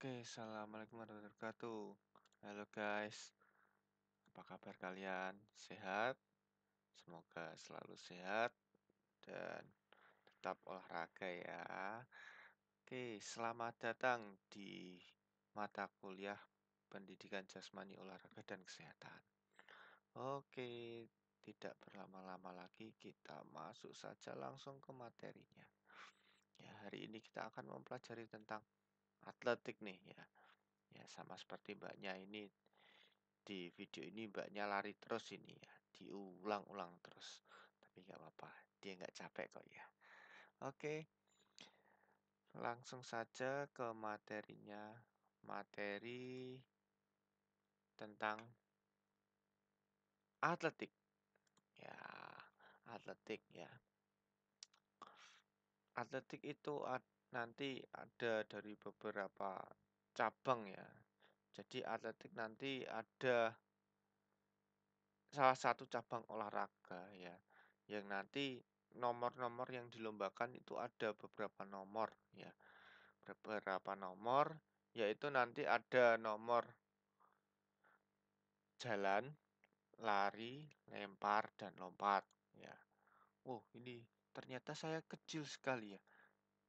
Oke, Assalamualaikum warahmatullahi wabarakatuh. Halo guys, apa kabar kalian? Sehat? Semoga selalu sehat dan tetap olahraga ya. Oke, selamat datang di mata kuliah Pendidikan Jasmani Olahraga dan Kesehatan. Oke, tidak berlama-lama lagi kita masuk saja langsung ke materinya. Ya, hari ini kita akan mempelajari tentang atletik nih ya. Ya sama seperti mbaknya ini di video ini mbaknya lari terus ini ya. Diulang-ulang terus. Tapi nggak apa-apa, dia nggak capek kok ya. Oke. Langsung saja ke materinya. Materi tentang atletik. Ya, atletik ya. Atletik itu ada nanti ada dari beberapa cabang ya. Jadi atletik nanti ada salah satu cabang olahraga ya. Yang nanti nomor-nomor yang dilombakan itu ada beberapa nomor ya. Beberapa nomor yaitu nanti ada nomor jalan, lari, lempar dan lompat ya. Oh, ini ternyata saya kecil sekali ya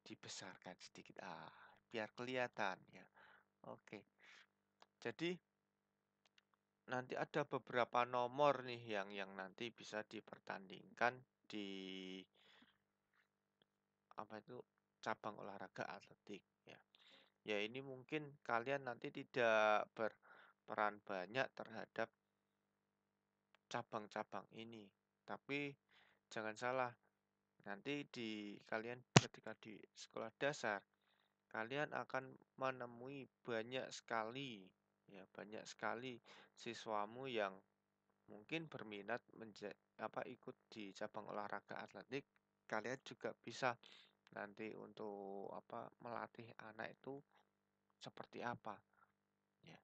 dibesarkan sedikit ah biar kelihatan ya oke jadi nanti ada beberapa nomor nih yang yang nanti bisa dipertandingkan di apa itu cabang olahraga atletik ya ya ini mungkin kalian nanti tidak berperan banyak terhadap cabang-cabang ini tapi jangan salah Nanti di kalian ketika di sekolah dasar, kalian akan menemui banyak sekali ya banyak sekali siswamu yang mungkin berminat menja- apa ikut di cabang olahraga atletik. Kalian juga bisa nanti untuk apa melatih anak itu seperti apa. Ya.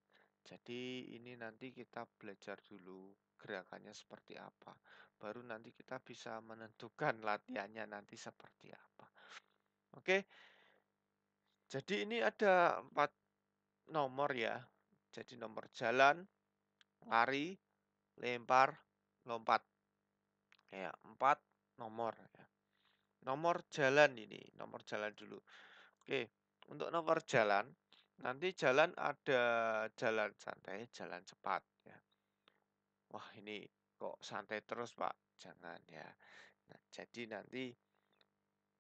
Jadi ini nanti kita belajar dulu gerakannya seperti apa baru nanti kita bisa menentukan latihannya nanti seperti apa. Oke. Jadi ini ada empat nomor ya. Jadi nomor jalan, lari, lempar, lompat. Ya, empat nomor ya. Nomor jalan ini, nomor jalan dulu. Oke, untuk nomor jalan, nanti jalan ada jalan santai, jalan cepat ya. Wah, ini kok santai terus pak jangan ya nah, jadi nanti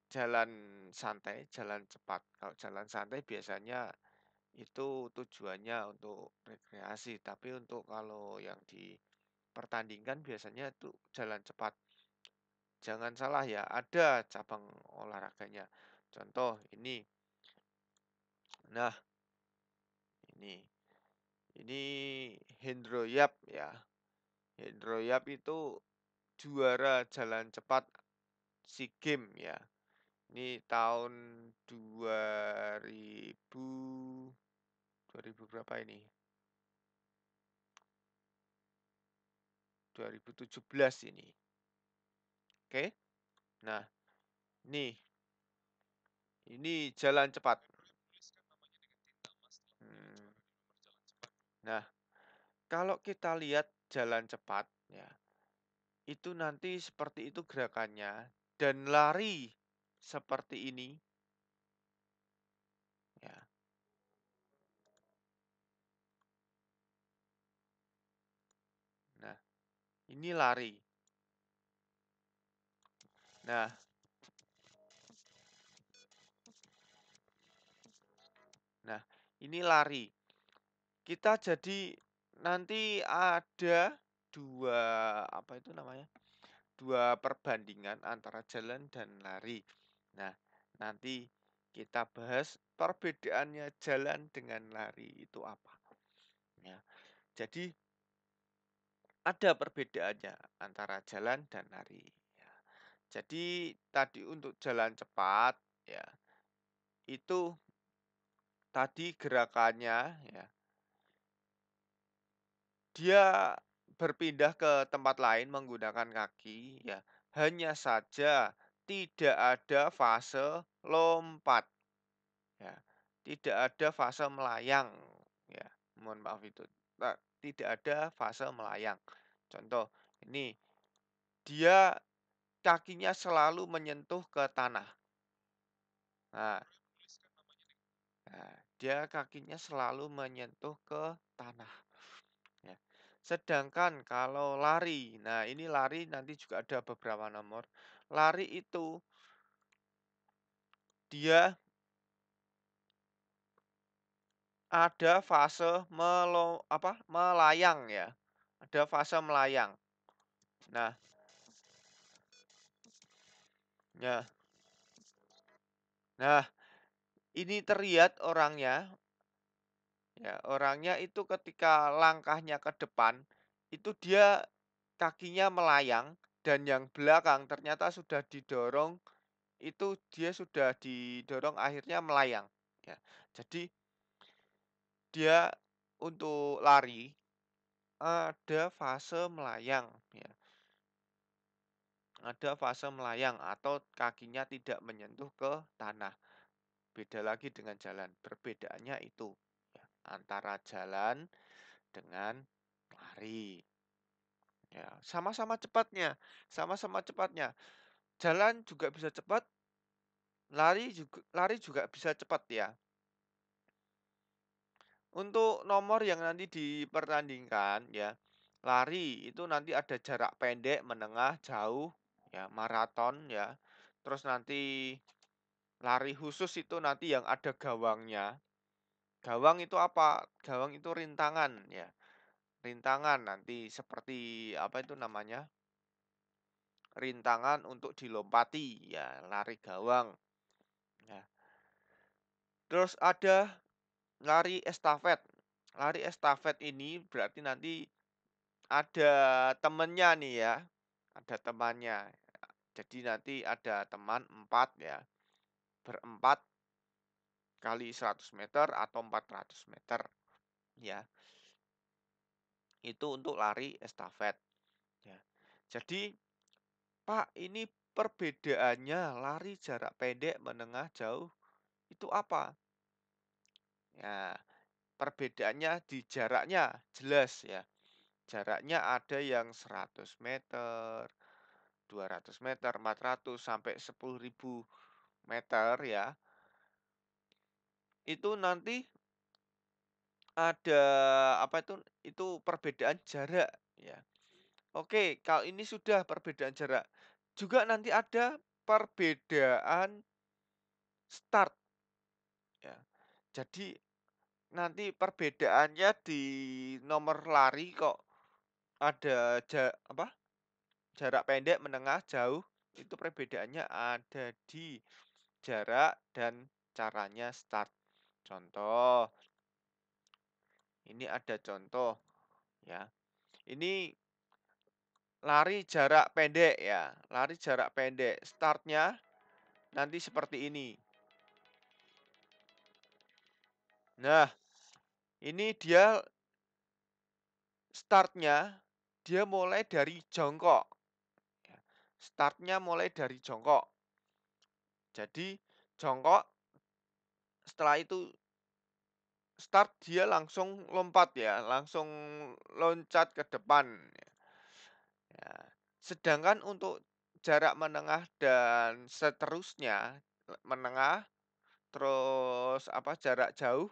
jalan santai jalan cepat kalau jalan santai biasanya itu tujuannya untuk rekreasi tapi untuk kalau yang di pertandingan biasanya itu jalan cepat jangan salah ya ada cabang olahraganya contoh ini nah ini ini Hendro Yap ya Hendro ya, Yap itu juara jalan cepat SEA Games ya. Ini tahun 2000 2000 berapa ini? 2017 ini. Oke. Nah, nih. Ini jalan cepat. Hmm, nah, kalau kita lihat jalan cepat ya. Itu nanti seperti itu gerakannya dan lari seperti ini. Ya. Nah, ini lari. Nah, Nah, ini lari. Kita jadi nanti ada dua apa itu namanya? dua perbandingan antara jalan dan lari. Nah, nanti kita bahas perbedaannya jalan dengan lari itu apa. Ya. Jadi ada perbedaannya antara jalan dan lari. Ya. Jadi tadi untuk jalan cepat ya itu tadi gerakannya ya dia berpindah ke tempat lain menggunakan kaki ya. Hanya saja tidak ada fase lompat. Ya. Tidak ada fase melayang ya. Mohon maaf itu. E, tidak ada fase melayang. Contoh ini dia kakinya selalu menyentuh ke tanah. nah, nah dia kakinya selalu menyentuh ke tanah. Sedangkan kalau lari, nah ini lari nanti juga ada beberapa nomor. Lari itu dia ada fase melo, apa, melayang ya. Ada fase melayang. Nah, ya. Nah, ini terlihat orangnya Ya, orangnya itu ketika langkahnya ke depan, itu dia kakinya melayang dan yang belakang ternyata sudah didorong itu dia sudah didorong akhirnya melayang. Ya. Jadi dia untuk lari ada fase melayang ya. Ada fase melayang atau kakinya tidak menyentuh ke tanah. Beda lagi dengan jalan, perbedaannya itu antara jalan dengan lari. Ya, sama-sama cepatnya, sama-sama cepatnya. Jalan juga bisa cepat, lari juga lari juga bisa cepat ya. Untuk nomor yang nanti dipertandingkan ya, lari itu nanti ada jarak pendek, menengah, jauh, ya, maraton ya. Terus nanti lari khusus itu nanti yang ada gawangnya Gawang itu apa? Gawang itu rintangan ya. Rintangan nanti seperti apa itu namanya? Rintangan untuk dilompati ya, lari gawang. Ya. Terus ada lari estafet. Lari estafet ini berarti nanti ada temennya nih ya. Ada temannya. Jadi nanti ada teman empat ya. Berempat kali 100 meter atau 400 meter ya itu untuk lari estafet ya jadi Pak ini perbedaannya lari jarak pendek menengah jauh itu apa ya perbedaannya di jaraknya jelas ya jaraknya ada yang 100 meter 200 meter 400 sampai 10.000 meter ya itu nanti ada apa itu itu perbedaan jarak ya. Oke, kalau ini sudah perbedaan jarak. Juga nanti ada perbedaan start. Ya. Jadi nanti perbedaannya di nomor lari kok ada ja, apa? jarak pendek, menengah, jauh itu perbedaannya ada di jarak dan caranya start. Contoh. Ini ada contoh ya. Ini lari jarak pendek ya. Lari jarak pendek. Startnya nanti seperti ini. Nah, ini dia startnya dia mulai dari jongkok. Ya. Startnya mulai dari jongkok. Jadi jongkok setelah itu start dia langsung lompat ya, langsung loncat ke depan. Ya. ya. Sedangkan untuk jarak menengah dan seterusnya menengah, terus apa jarak jauh,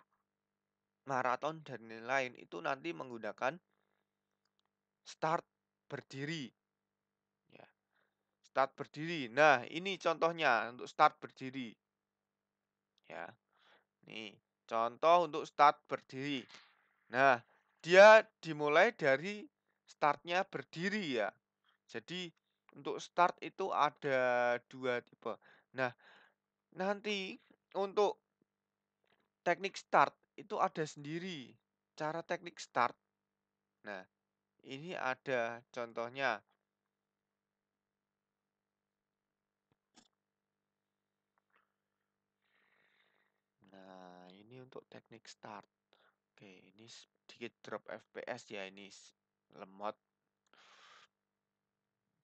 maraton dan lain-lain itu nanti menggunakan start berdiri. Ya. Start berdiri. Nah ini contohnya untuk start berdiri. Ya Nih, contoh untuk start berdiri. Nah, dia dimulai dari startnya berdiri ya. Jadi untuk start itu ada dua tipe. Nah, nanti untuk teknik start itu ada sendiri. Cara teknik start. Nah, ini ada contohnya. untuk teknik start. Oke, ini sedikit drop FPS ya ini lemot.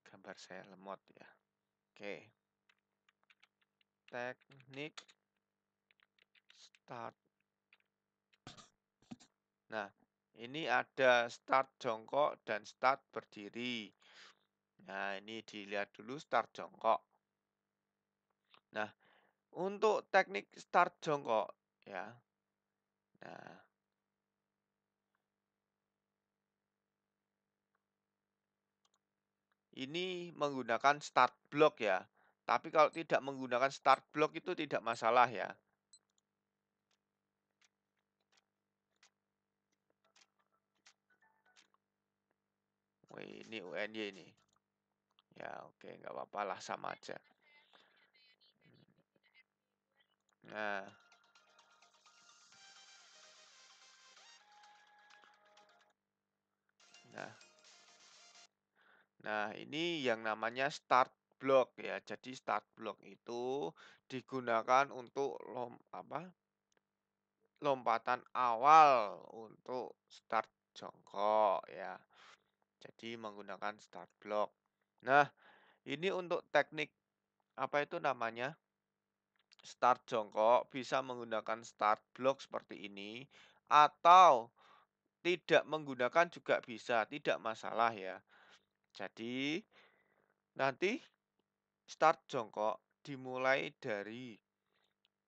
Gambar saya lemot ya. Oke. Teknik start. Nah, ini ada start jongkok dan start berdiri. Nah, ini dilihat dulu start jongkok. Nah, untuk teknik start jongkok ya. Ini menggunakan start block ya. Tapi kalau tidak menggunakan start block itu tidak masalah ya. Wih, oh, ini UNY ini. Ya, oke, nggak apa-apa lah sama aja. Hmm. Nah, Nah, ini yang namanya start block ya. Jadi start block itu digunakan untuk lom, apa? lompatan awal untuk start jongkok ya. Jadi menggunakan start block. Nah, ini untuk teknik apa itu namanya? Start jongkok bisa menggunakan start block seperti ini atau tidak menggunakan juga bisa, tidak masalah ya. Jadi, nanti start jongkok dimulai dari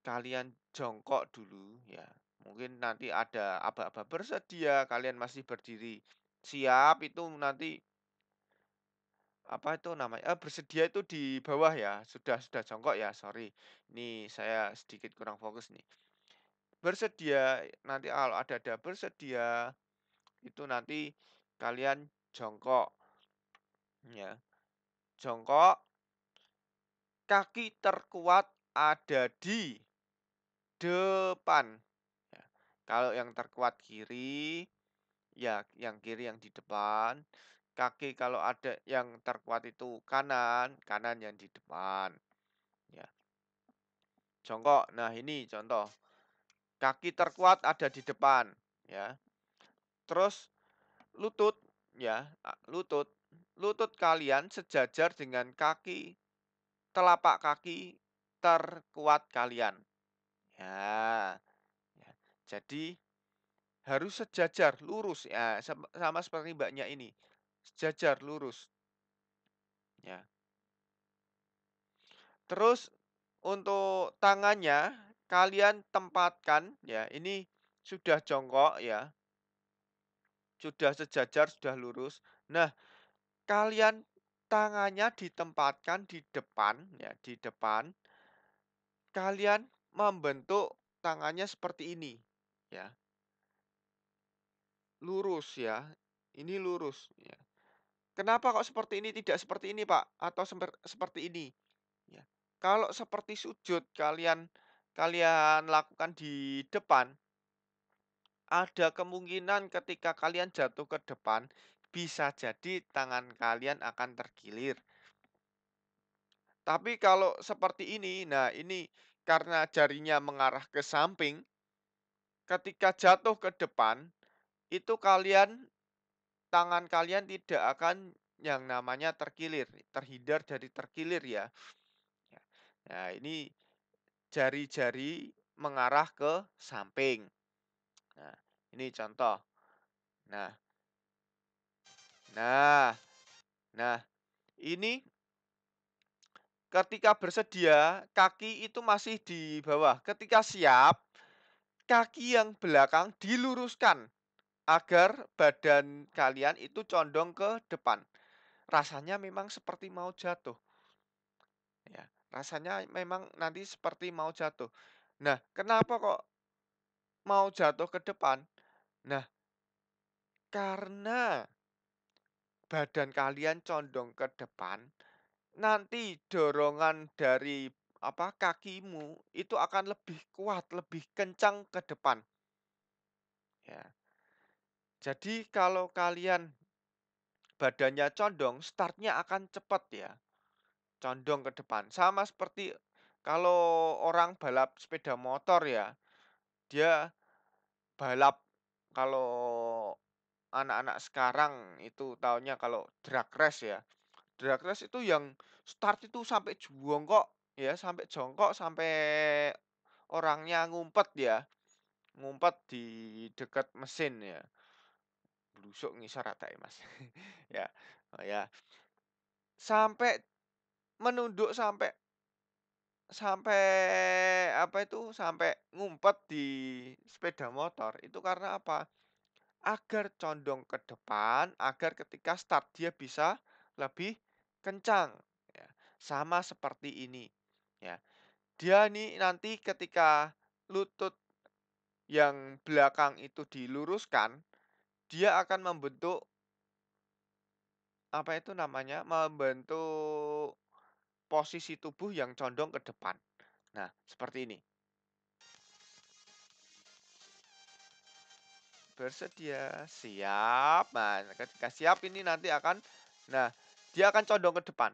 kalian jongkok dulu ya. Mungkin nanti ada aba-aba bersedia, kalian masih berdiri. Siap itu nanti apa itu namanya? Eh, bersedia itu di bawah ya. Sudah sudah jongkok ya, sorry. Ini saya sedikit kurang fokus nih. Bersedia nanti kalau ada ada bersedia itu nanti kalian jongkok ya. Jongkok. Kaki terkuat ada di depan. Ya. Kalau yang terkuat kiri, ya yang kiri yang di depan. Kaki kalau ada yang terkuat itu kanan, kanan yang di depan. Ya. Jongkok. Nah, ini contoh. Kaki terkuat ada di depan, ya. Terus lutut, ya, lutut lutut kalian sejajar dengan kaki telapak kaki terkuat kalian. Ya. ya. Jadi harus sejajar lurus ya sama, seperti mbaknya ini. Sejajar lurus. Ya. Terus untuk tangannya kalian tempatkan ya ini sudah jongkok ya. Sudah sejajar, sudah lurus. Nah, kalian tangannya ditempatkan di depan ya, di depan. Kalian membentuk tangannya seperti ini ya. Lurus ya. Ini lurus ya. Kenapa kok seperti ini tidak seperti ini, Pak? Atau seperti ini? Ya. Kalau seperti sujud kalian kalian lakukan di depan ada kemungkinan ketika kalian jatuh ke depan bisa jadi tangan kalian akan terkilir. Tapi kalau seperti ini, nah ini karena jarinya mengarah ke samping, ketika jatuh ke depan, itu kalian tangan kalian tidak akan yang namanya terkilir, terhindar dari terkilir ya. ya. Nah, ini jari-jari mengarah ke samping. Nah, ini contoh. Nah, Nah, nah ini ketika bersedia kaki itu masih di bawah. Ketika siap kaki yang belakang diluruskan agar badan kalian itu condong ke depan. Rasanya memang seperti mau jatuh. Ya, rasanya memang nanti seperti mau jatuh. Nah, kenapa kok mau jatuh ke depan? Nah, karena badan kalian condong ke depan, nanti dorongan dari apa kakimu itu akan lebih kuat, lebih kencang ke depan. Ya. Jadi kalau kalian badannya condong, startnya akan cepat ya. Condong ke depan. Sama seperti kalau orang balap sepeda motor ya, dia balap kalau anak-anak sekarang itu taunya kalau drag race ya. Drag race itu yang start itu sampai jongkok ya, sampai jongkok sampai orangnya ngumpet ya. Ngumpet di dekat mesin ya. Blusuk ngisor rata ya, e, Mas. ya. Oh, ya. Sampai menunduk sampai sampai apa itu sampai ngumpet di sepeda motor itu karena apa agar condong ke depan, agar ketika start dia bisa lebih kencang. Ya. Sama seperti ini. Ya. Dia nih nanti ketika lutut yang belakang itu diluruskan, dia akan membentuk apa itu namanya membentuk posisi tubuh yang condong ke depan. Nah, seperti ini. bersedia siap nah ketika siap ini nanti akan nah dia akan condong ke depan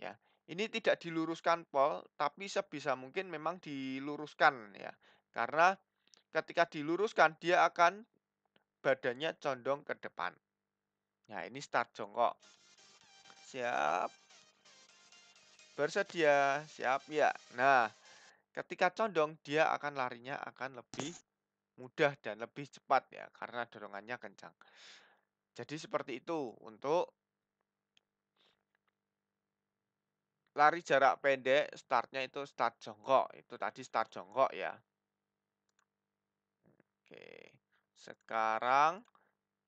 ya ini tidak diluruskan pol tapi sebisa mungkin memang diluruskan ya karena ketika diluruskan dia akan badannya condong ke depan nah ini start jongkok siap bersedia siap ya nah ketika condong dia akan larinya akan lebih mudah dan lebih cepat ya karena dorongannya kencang. Jadi seperti itu untuk lari jarak pendek startnya itu start jongkok itu tadi start jongkok ya. Oke sekarang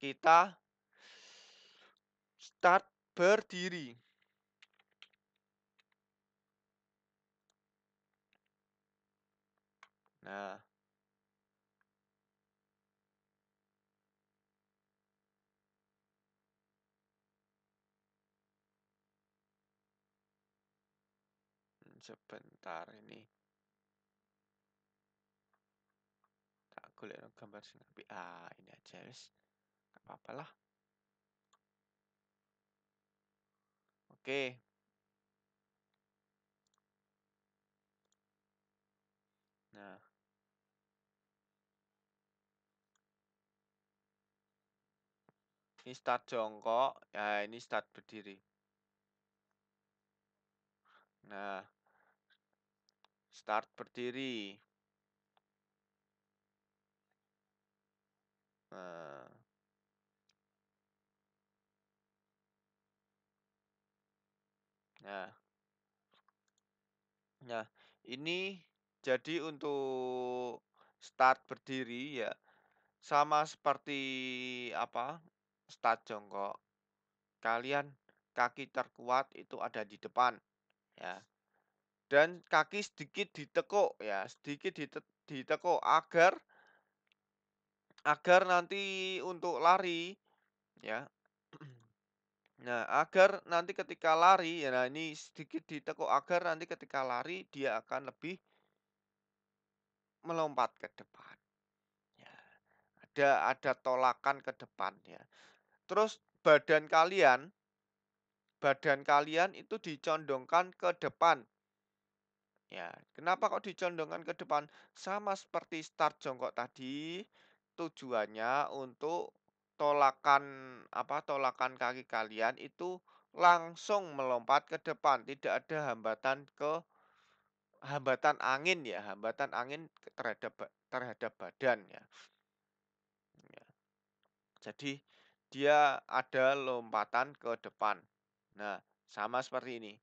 kita start berdiri. Nah, sebentar ini tak golek gambar sini tapi ah ini aja wis nggak apa-apa lah oke nah ini start jongkok ya ini start berdiri nah Start berdiri. Nah. nah. Nah. ini jadi untuk start berdiri ya sama seperti apa? start jongkok. Kalian kaki terkuat itu ada di depan ya dan kaki sedikit ditekuk ya, sedikit ditekuk agar agar nanti untuk lari ya. Nah, agar nanti ketika lari ya nah ini sedikit ditekuk agar nanti ketika lari dia akan lebih melompat ke depan. Ya. Ada ada tolakan ke depan ya. Terus badan kalian badan kalian itu dicondongkan ke depan Ya, kenapa kok dicondongkan ke depan? Sama seperti start jongkok tadi, tujuannya untuk tolakan apa tolakan kaki kalian itu langsung melompat ke depan, tidak ada hambatan ke hambatan angin ya, hambatan angin terhadap terhadap badan ya. ya. Jadi dia ada lompatan ke depan. Nah, sama seperti ini.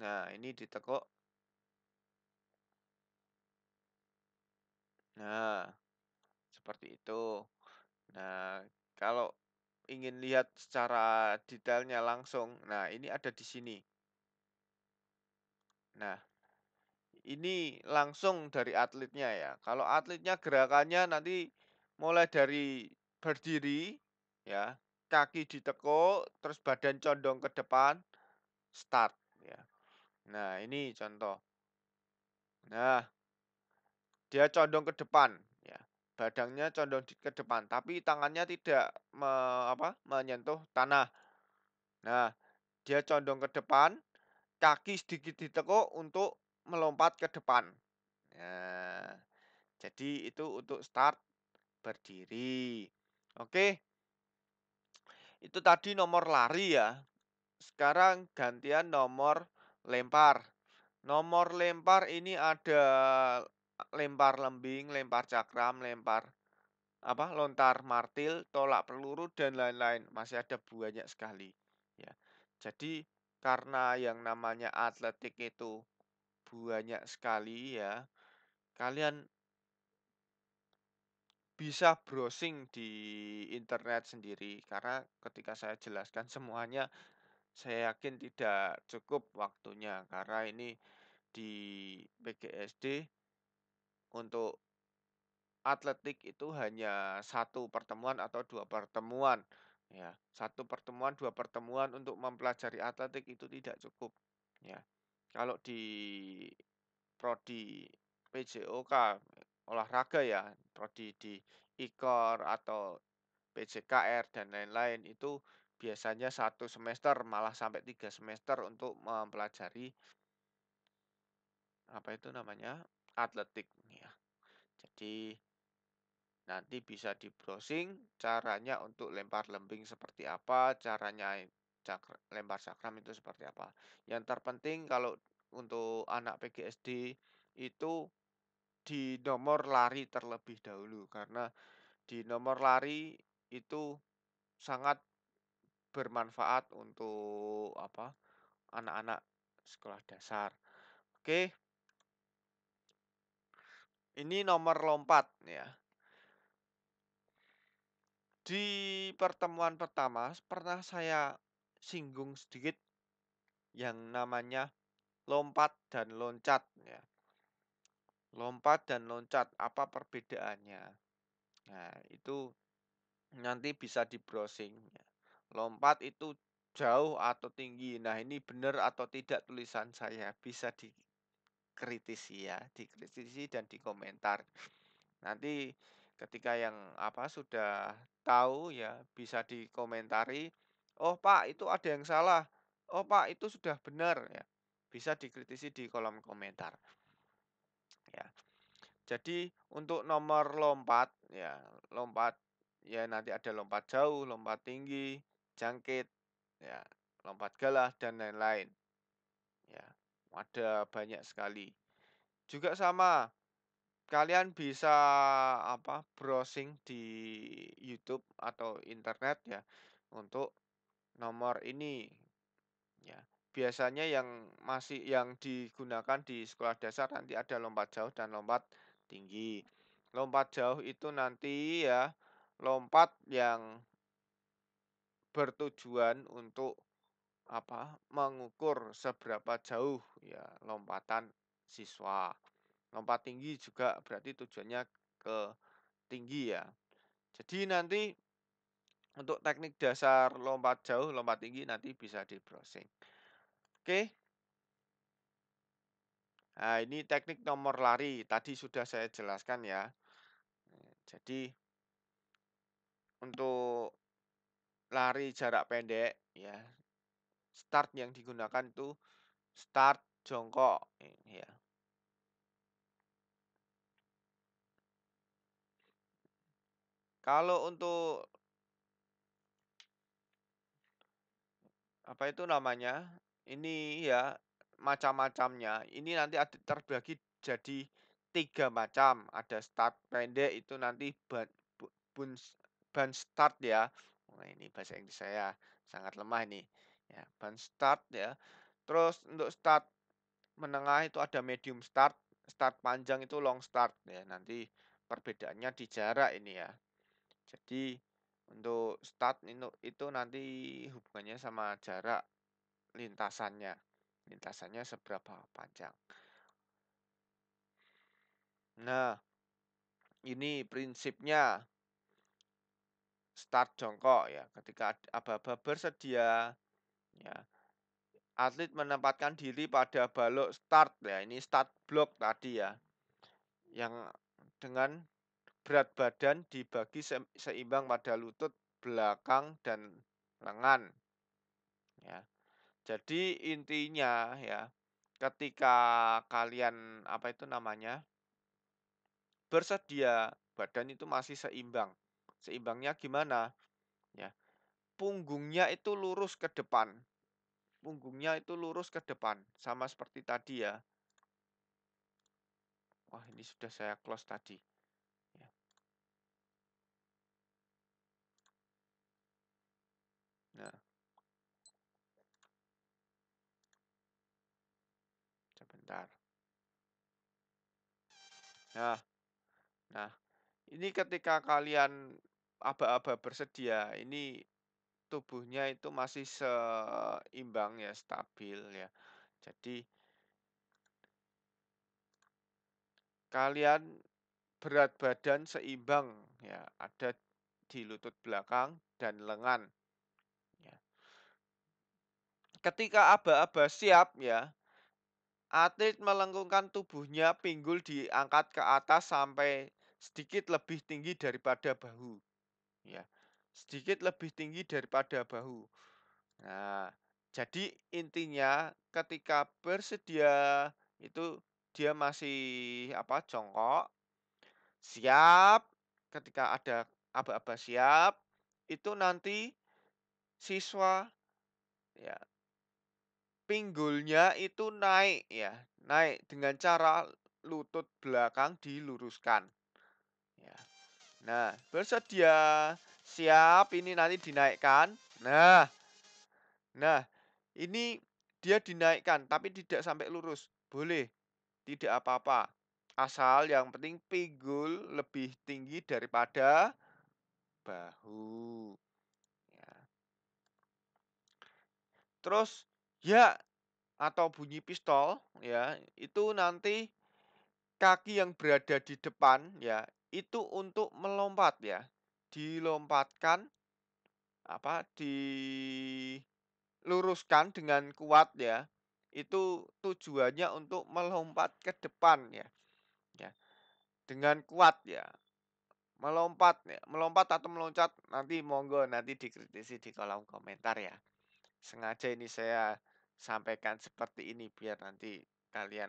Nah, ini ditekuk. Nah, seperti itu. Nah, kalau ingin lihat secara detailnya langsung, nah ini ada di sini. Nah, ini langsung dari atletnya ya. Kalau atletnya gerakannya nanti mulai dari berdiri, ya, kaki ditekuk, terus badan condong ke depan, start, ya. Nah, ini contoh. Nah, dia condong ke depan, ya. badangnya condong ke depan, tapi tangannya tidak me, apa, menyentuh tanah. Nah, dia condong ke depan, kaki sedikit ditekuk untuk melompat ke depan. Nah, jadi itu untuk start berdiri. Oke. Itu tadi nomor lari ya. Sekarang gantian nomor lempar. Nomor lempar ini ada lempar lembing, lempar cakram, lempar apa lontar martil, tolak peluru dan lain-lain. Masih ada banyak sekali. Ya. Jadi karena yang namanya atletik itu banyak sekali ya. Kalian bisa browsing di internet sendiri karena ketika saya jelaskan semuanya saya yakin tidak cukup waktunya karena ini di PGSD untuk atletik itu hanya satu pertemuan atau dua pertemuan ya satu pertemuan dua pertemuan untuk mempelajari atletik itu tidak cukup ya kalau di prodi PJOK olahraga ya prodi di IKOR atau PJKR dan lain-lain itu biasanya satu semester malah sampai tiga semester untuk mempelajari apa itu namanya atletik ya. Jadi nanti bisa di browsing caranya untuk lempar lembing seperti apa, caranya cakra, lempar cakram itu seperti apa. Yang terpenting kalau untuk anak PGSD itu di nomor lari terlebih dahulu karena di nomor lari itu sangat bermanfaat untuk apa anak-anak sekolah dasar. Oke. Ini nomor lompat ya. Di pertemuan pertama pernah saya singgung sedikit yang namanya lompat dan loncat ya. Lompat dan loncat apa perbedaannya? Nah, itu nanti bisa di browsing ya. Lompat itu jauh atau tinggi. Nah, ini benar atau tidak tulisan saya. Bisa dikritisi ya, dikritisi dan dikomentar. Nanti ketika yang apa sudah tahu ya bisa dikomentari, "Oh, Pak, itu ada yang salah." "Oh, Pak, itu sudah benar." ya. Bisa dikritisi di kolom komentar. Ya. Jadi untuk nomor lompat ya, lompat ya nanti ada lompat jauh, lompat tinggi, jangkit, ya, lompat galah dan lain-lain. Ya, ada banyak sekali. Juga sama, kalian bisa apa browsing di YouTube atau internet ya untuk nomor ini. Ya, biasanya yang masih yang digunakan di sekolah dasar nanti ada lompat jauh dan lompat tinggi. Lompat jauh itu nanti ya lompat yang bertujuan untuk apa mengukur seberapa jauh ya lompatan siswa. Lompat tinggi juga berarti tujuannya ke tinggi ya. Jadi nanti untuk teknik dasar lompat jauh, lompat tinggi nanti bisa di browsing. Oke. Nah, ini teknik nomor lari. Tadi sudah saya jelaskan ya. Nah, jadi untuk lari jarak pendek ya. Start yang digunakan itu start jongkok ya. Kalau untuk apa itu namanya? Ini ya macam-macamnya. Ini nanti ada terbagi jadi tiga macam. Ada start pendek itu nanti ban, bun, ban start ya. Nah, ini bahasa Inggris saya sangat lemah ini. Ya, ban start ya. Terus untuk start menengah itu ada medium start, start panjang itu long start ya. Nanti perbedaannya di jarak ini ya. Jadi untuk start itu, itu nanti hubungannya sama jarak lintasannya. Lintasannya seberapa panjang. Nah, ini prinsipnya start jongkok ya ketika aba-aba bersedia ya atlet menempatkan diri pada balok start ya ini start block tadi ya yang dengan berat badan dibagi seimbang pada lutut belakang dan lengan ya jadi intinya ya ketika kalian apa itu namanya bersedia badan itu masih seimbang Seimbangnya gimana? Ya. Punggungnya itu lurus ke depan. Punggungnya itu lurus ke depan, sama seperti tadi ya. Wah, ini sudah saya close tadi. Ya. Nah. Sebentar. Nah. Nah, ini ketika kalian aba-aba bersedia, ini tubuhnya itu masih seimbang ya, stabil ya. Jadi kalian berat badan seimbang ya, ada di lutut belakang dan lengan. Ya. Ketika aba-aba siap ya, atlet melengkungkan tubuhnya pinggul diangkat ke atas sampai sedikit lebih tinggi daripada bahu. Ya, sedikit lebih tinggi daripada bahu. Nah, jadi intinya ketika bersedia itu dia masih apa jongkok siap ketika ada apa-apa siap itu nanti siswa ya pinggulnya itu naik ya naik dengan cara lutut belakang diluruskan Ya. Nah, bersedia. Siap, ini nanti dinaikkan. Nah. Nah, ini dia dinaikkan tapi tidak sampai lurus. Boleh. Tidak apa-apa. Asal yang penting pinggul lebih tinggi daripada bahu. Ya. Terus ya atau bunyi pistol ya, itu nanti kaki yang berada di depan ya itu untuk melompat ya. Dilompatkan apa diluruskan dengan kuat ya. Itu tujuannya untuk melompat ke depan ya. Ya. Dengan kuat ya. Melompat ya, melompat atau meloncat nanti monggo nanti dikritisi di kolom komentar ya. Sengaja ini saya sampaikan seperti ini biar nanti kalian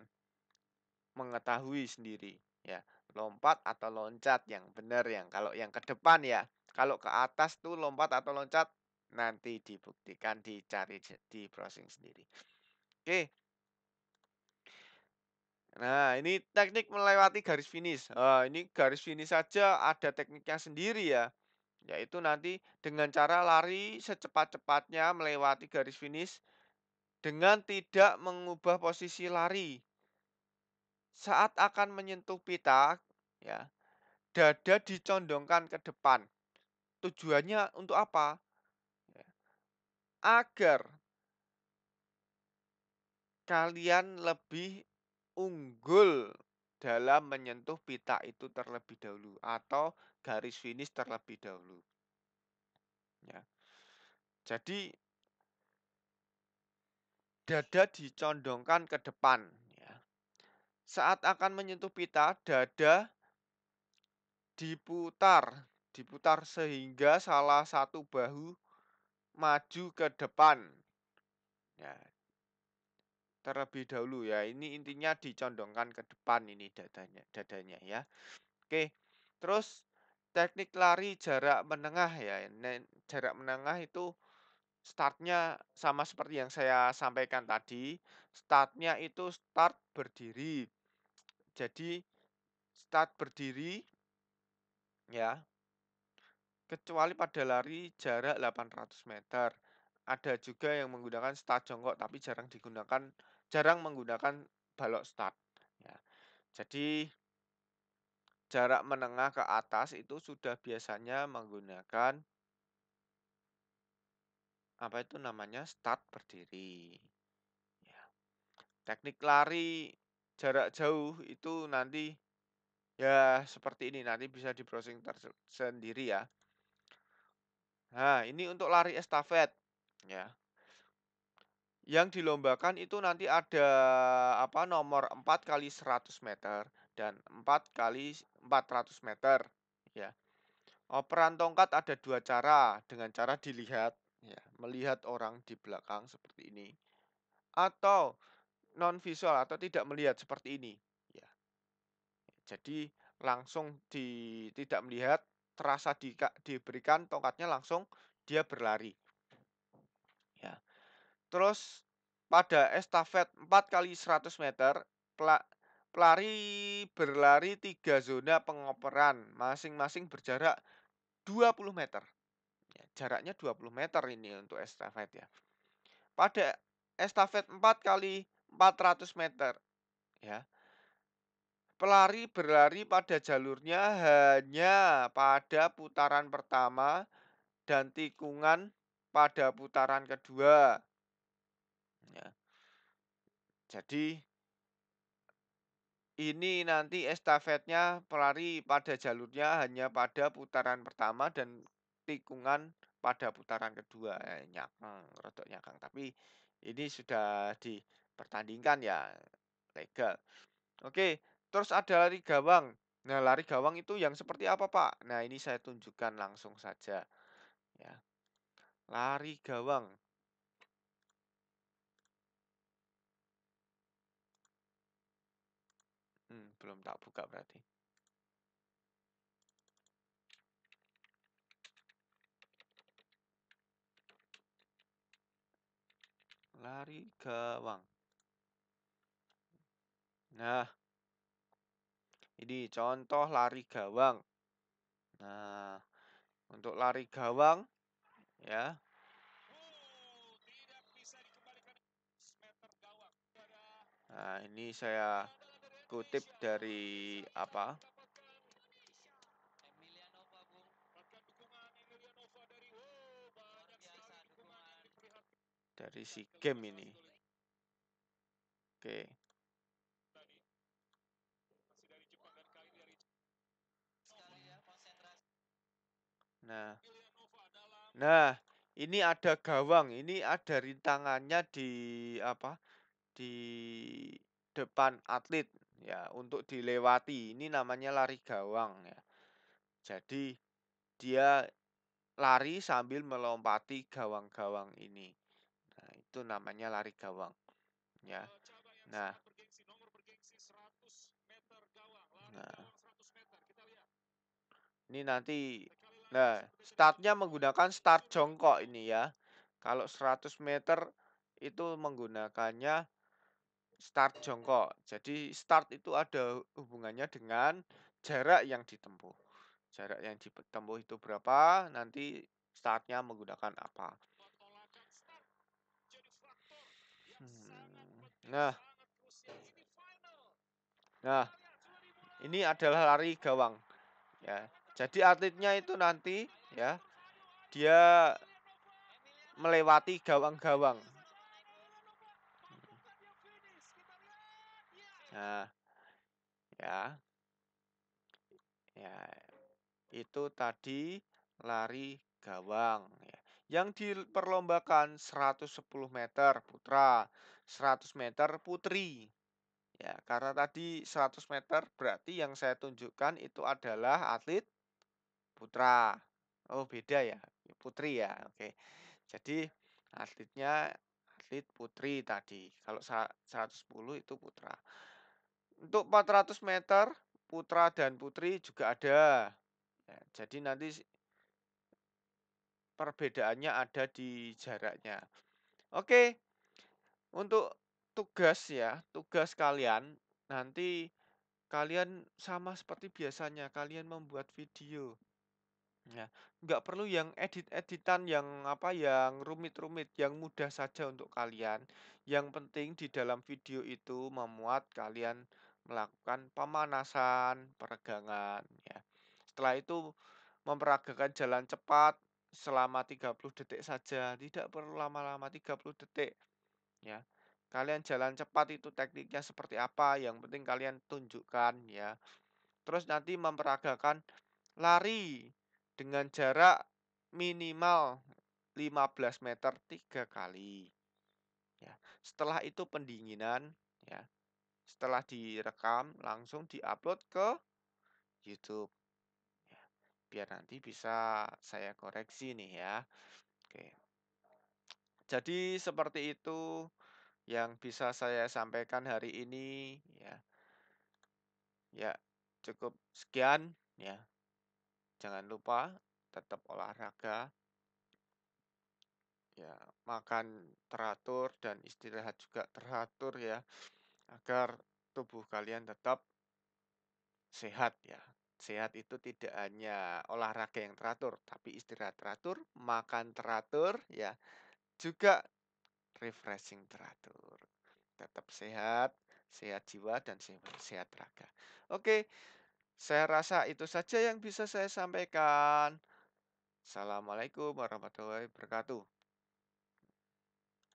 mengetahui sendiri ya lompat atau loncat yang benar yang kalau yang ke depan ya kalau ke atas tuh lompat atau loncat nanti dibuktikan dicari di browsing sendiri oke nah ini teknik melewati garis finish nah, ini garis finish saja ada tekniknya sendiri ya yaitu nanti dengan cara lari secepat-cepatnya melewati garis finish dengan tidak mengubah posisi lari saat akan menyentuh pita, ya. Dada dicondongkan ke depan. Tujuannya untuk apa? Ya. Agar kalian lebih unggul dalam menyentuh pita itu terlebih dahulu atau garis finish terlebih dahulu. Ya. Jadi dada dicondongkan ke depan. Ya. Saat akan menyentuh pita, dada diputar, diputar sehingga salah satu bahu maju ke depan. Ya. Terlebih dahulu ya, ini intinya dicondongkan ke depan ini dadanya, dadanya ya. Oke. Terus teknik lari jarak menengah ya. Jarak menengah itu startnya sama seperti yang saya sampaikan tadi. Startnya itu start berdiri. Jadi start berdiri Ya, kecuali pada lari jarak 800 meter. Ada juga yang menggunakan start jongkok tapi jarang digunakan jarang menggunakan balok start, ya. Jadi jarak menengah ke atas itu sudah biasanya menggunakan apa itu namanya, start berdiri, ya. Teknik lari jarak jauh itu nanti Ya, seperti ini nanti bisa di browsing sendiri ya. Nah, ini untuk lari estafet ya. Yang dilombakan itu nanti ada apa nomor 4 kali 100 meter dan 4 kali 400 meter ya. Operan tongkat ada dua cara, dengan cara dilihat ya, melihat orang di belakang seperti ini atau non visual atau tidak melihat seperti ini jadi langsung di, tidak melihat, terasa di, diberikan tongkatnya langsung dia berlari. Ya. Terus pada estafet 4 kali 100 meter, pelari berlari tiga zona pengoperan, masing-masing berjarak 20 meter. Ya, jaraknya 20 meter ini untuk estafet ya. Pada estafet 4 kali 400 meter ya. Pelari berlari pada jalurnya hanya pada putaran pertama dan tikungan pada putaran kedua. Ya. Jadi ini nanti estafetnya pelari pada jalurnya hanya pada putaran pertama dan tikungan pada putaran kedua Ya, nyakang rotok nyakang tapi ini sudah dipertandingkan ya legal oke Terus ada lari gawang. Nah, lari gawang itu yang seperti apa, Pak? Nah, ini saya tunjukkan langsung saja. Ya. Lari gawang. Hmm, belum tak buka berarti. Lari gawang. Nah, jadi contoh lari gawang. Nah, untuk lari gawang ya. Nah, ini saya kutip dari apa? Dari si game ini. Oke. Nah, nah ini ada gawang, ini ada rintangannya di apa? Di depan atlet ya untuk dilewati. Ini namanya lari gawang ya. Jadi dia lari sambil melompati gawang-gawang ini. Nah, itu namanya lari gawang ya. Nah, nah. Ini nanti Nah, startnya menggunakan start jongkok ini ya. Kalau 100 meter itu menggunakannya start jongkok. Jadi start itu ada hubungannya dengan jarak yang ditempuh. Jarak yang ditempuh itu berapa, nanti startnya menggunakan apa. Hmm. Nah, nah, ini adalah lari gawang. Ya, jadi atletnya itu nanti ya dia melewati gawang-gawang. Nah, ya. Ya. Itu tadi lari gawang ya. Yang diperlombakan 110 meter putra, 100 meter putri. Ya, karena tadi 100 meter berarti yang saya tunjukkan itu adalah atlet putra. Oh, beda ya. Putri ya. Oke. Jadi atletnya atlet putri tadi. Kalau 110 itu putra. Untuk 400 meter putra dan putri juga ada. Nah, jadi nanti perbedaannya ada di jaraknya. Oke. Untuk tugas ya, tugas kalian nanti kalian sama seperti biasanya kalian membuat video Ya, nggak perlu yang edit-editan, yang apa, yang rumit-rumit, yang mudah saja untuk kalian. Yang penting di dalam video itu memuat kalian melakukan pemanasan, peregangan, ya. Setelah itu memperagakan jalan cepat selama 30 detik saja, tidak perlu lama-lama 30 detik, ya. Kalian jalan cepat itu tekniknya seperti apa, yang penting kalian tunjukkan, ya. Terus nanti memperagakan lari dengan jarak minimal 15 meter tiga kali. Ya. Setelah itu pendinginan, ya. Setelah direkam langsung diupload ke YouTube. Ya. Biar nanti bisa saya koreksi nih ya. Oke. Jadi seperti itu yang bisa saya sampaikan hari ini ya. Ya, cukup sekian ya jangan lupa tetap olahraga, ya makan teratur dan istirahat juga teratur ya, agar tubuh kalian tetap sehat ya. Sehat itu tidak hanya olahraga yang teratur, tapi istirahat teratur, makan teratur ya, juga refreshing teratur. Tetap sehat, sehat jiwa dan sehat, raga. Oke, saya rasa itu saja yang bisa saya sampaikan. Assalamualaikum warahmatullahi wabarakatuh.